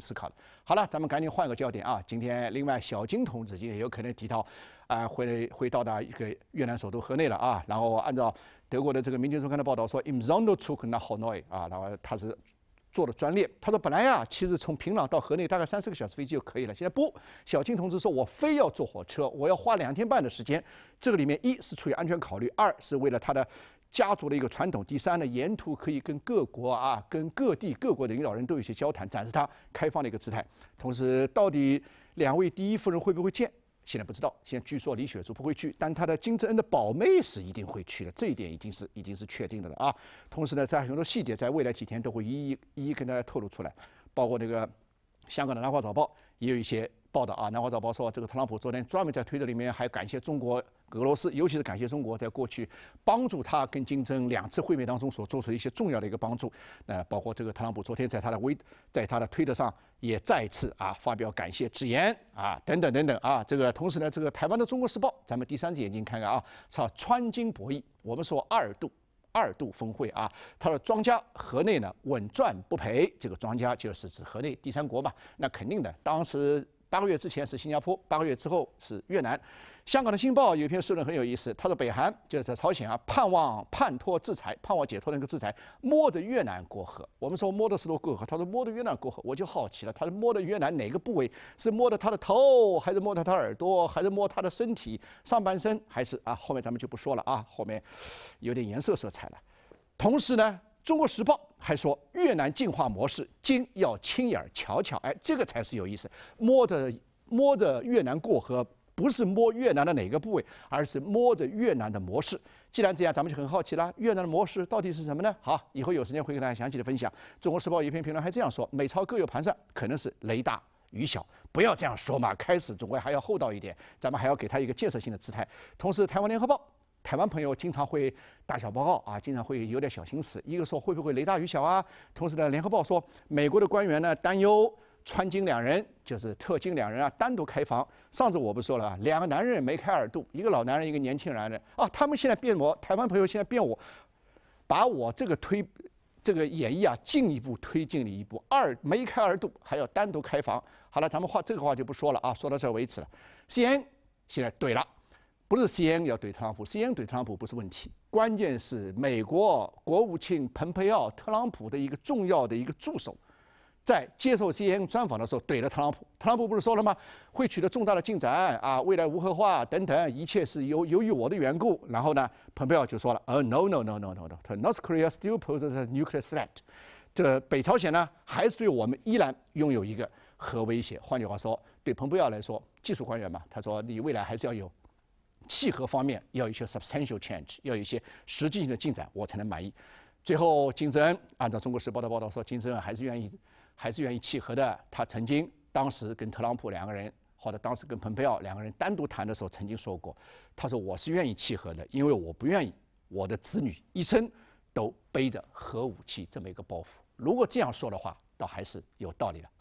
思考的，好了，咱们赶紧换个焦点啊！今天另外小金同志也有可能提到，啊，会会到达一个越南首都河内了啊！然后按照德国的这个《明镜周刊》的报道说 i m z o n d o took that Hanoi 啊，然后他是坐的专列。他说本来呀，其实从平壤到河内大概三四个小时飞机就可以了，现在不小金同志说我非要坐火车，我要花两天半的时间。这个里面一是出于安全考虑，二是为了他的。家族的一个传统。第三呢，沿途可以跟各国啊、跟各地各国的领导人都有一些交谈，展示他开放的一个姿态。同时，到底两位第一夫人会不会见，现在不知道。现在据说李雪竹不会去，但他的金正恩的宝妹是一定会去的，这一点已经是已经是确定的了啊。同时呢，在很多细节，在未来几天都会一一一一跟大家透露出来，包括这个香港的《南华早报》也有一些。报道啊，南华早报说，这个特朗普昨天专门在推特里面还感谢中国、俄罗斯，尤其是感谢中国，在过去帮助他跟金正两次会面当中所做出的一些重要的一个帮助。那包括这个特朗普昨天在他的微，在他的推特上也再次啊发表感谢之言啊，等等等等啊。这个同时呢，这个台湾的《中国时报》，咱们第三只眼睛看看啊，操，川金博弈。我们说二度，二度峰会啊，他说庄家河内呢稳赚不赔，这个庄家就是指河内第三国嘛，那肯定的，当时。八个月之前是新加坡，八个月之后是越南。香港的《新报》有一篇社论很有意思，他说：“北韩就是在朝鲜啊，盼望叛脱制裁，盼望解脱那个制裁，摸着越南过河。”我们说摸着石头过河，他说摸着越南过河，我就好奇了。他说摸着越南哪个部位？是摸着他的头，还是摸着他耳朵，还是摸他的身体上半身？还是啊？后面咱们就不说了啊，后面有点颜色色彩了。同时呢，《中国时报》还说。越南进化模式，今要亲眼瞧瞧，哎，这个才是有意思。摸着摸着越南过河，不是摸越南的哪个部位，而是摸着越南的模式。既然这样，咱们就很好奇了，越南的模式到底是什么呢？好，以后有时间会跟大家详细的分享。《中国时报》一篇评论还这样说：“美朝各有盘算，可能是雷大雨小。”不要这样说嘛，开始总归还要厚道一点，咱们还要给他一个建设性的姿态。同时，《台湾联合报》。台湾朋友经常会打小报告啊，经常会有点小心思。一个说会不会雷大雨小啊？同时呢，《联合报》说美国的官员呢担忧川金两人就是特金两人啊单独开房。上次我不说了啊，两个男人梅开二度，一个老男人，一个年轻男人。啊，他们现在变我，台湾朋友现在变我，把我这个推这个演绎啊进一步推进了一步。二梅开二度还要单独开房。好了，咱们话这个话就不说了啊，说到这儿为止了。c n 现在怼了。不是 C N N 要怼特朗普，C N N 怼特朗普不是问题。关键是美国国务卿蓬佩奥，特朗普的一个重要的一个助手，在接受 C N N 专访的时候怼了特朗普。特朗普不是说了吗？会取得重大的进展啊，未来无核化等等，一切是由由于我的缘故。然后呢，蓬佩奥就说了：“哦，no no no no no no，North Korea still poses a nuclear threat。”这北朝鲜呢，还是对我们依然拥有一个核威胁。换句话说，对蓬佩奥来说，技术官员嘛，他说你未来还是要有。契合方面要有一些 substantial change，要有一些实际性的进展，我才能满意。最后，金正恩按照中国时报的报道说，金正恩还是愿意，还是愿意契合的。他曾经当时跟特朗普两个人，或者当时跟蓬佩奥两个人单独谈的时候，曾经说过，他说我是愿意契合的，因为我不愿意我的子女一生都背着核武器这么一个包袱。如果这样说的话，倒还是有道理的。